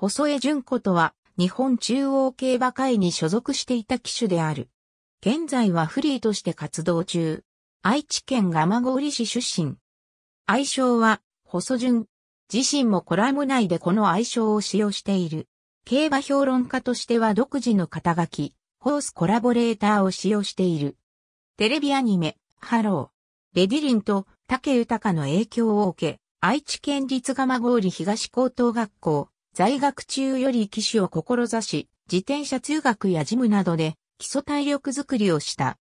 細江純子とは、日本中央競馬会に所属していた騎手である。現在はフリーとして活動中。愛知県蒲郡市出身。愛称は、細純。自身もコラム内でこの愛称を使用している。競馬評論家としては独自の肩書き、ホースコラボレーターを使用している。テレビアニメ、ハロー。レディリンと竹豊の影響を受け、愛知県立蒲郡東高等学校在学中より騎手を志し、自転車通学やジムなどで基礎体力づくりをした。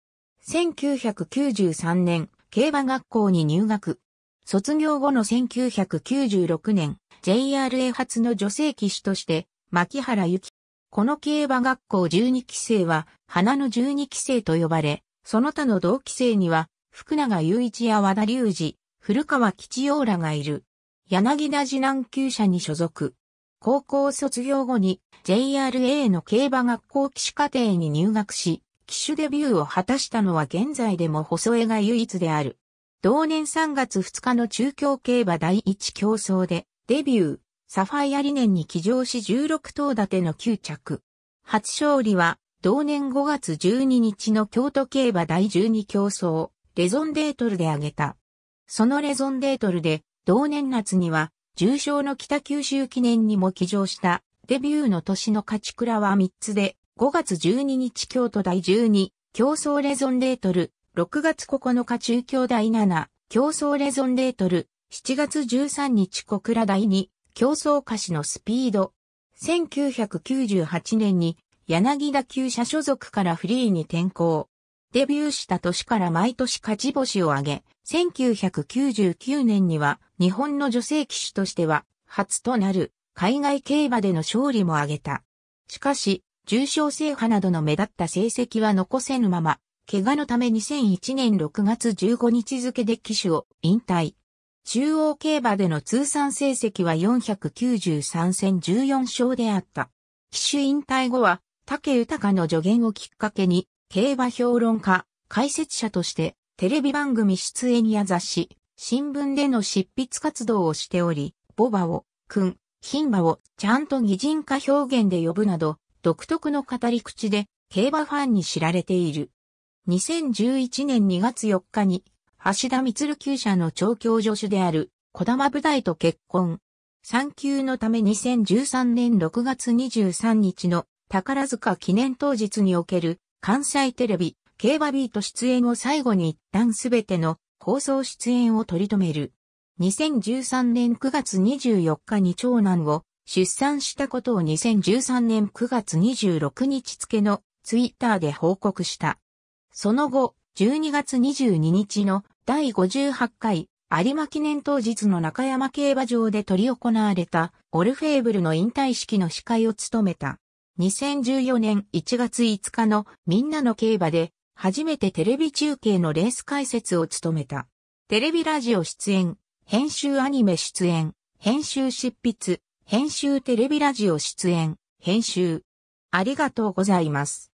1993年、競馬学校に入学。卒業後の1996年、JRA 初の女性騎手として、牧原由紀。この競馬学校12期生は、花の12期生と呼ばれ、その他の同期生には、福永雄一や和田隆二、古川吉陽らがいる。柳田次男級者に所属。高校卒業後に JRA の競馬学校騎手課程に入学し、騎手デビューを果たしたのは現在でも細江が唯一である。同年3月2日の中京競馬第一競争でデビュー、サファイア理念に騎乗し16頭立ての9着。初勝利は同年5月12日の京都競馬第12競争、レゾンデートルで挙げた。そのレゾンデートルで同年夏には重賞の北九州記念にも騎乗したデビューの年の勝ち倉は3つで、5月12日京都第12、競争レゾンレートル、6月9日中京第7、競争レゾンレートル、7月13日小倉第2、競争歌詞のスピード。1998年に柳田厩舎所属からフリーに転向。デビューした年から毎年勝ち星を挙げ、1999年には日本の女性騎手としては初となる海外競馬での勝利も挙げた。しかし、重賞制覇などの目立った成績は残せぬまま、怪我のため2001年6月15日付で騎手を引退。中央競馬での通算成績は493戦14勝であった。騎手引退後は、竹豊の助言をきっかけに、競馬評論家、解説者として、テレビ番組出演や雑誌、新聞での執筆活動をしており、ボバを、君、牝馬をちゃんと擬人化表現で呼ぶなど、独特の語り口で競馬ファンに知られている。2011年2月4日に、橋田光久舎の調教助手である、小玉舞台と結婚。産休のため2013年6月23日の宝塚記念当日における関西テレビ、競馬ビート出演を最後に一旦すべての放送出演を取り留める。2013年9月24日に長男を出産したことを2013年9月26日付のツイッターで報告した。その後、12月22日の第58回有馬記念当日の中山競馬場で取り行われたオルフェーブルの引退式の司会を務めた。2014年1月5日のみんなの競馬で初めてテレビ中継のレース解説を務めた。テレビラジオ出演、編集アニメ出演、編集執筆、編集テレビラジオ出演、編集。ありがとうございます。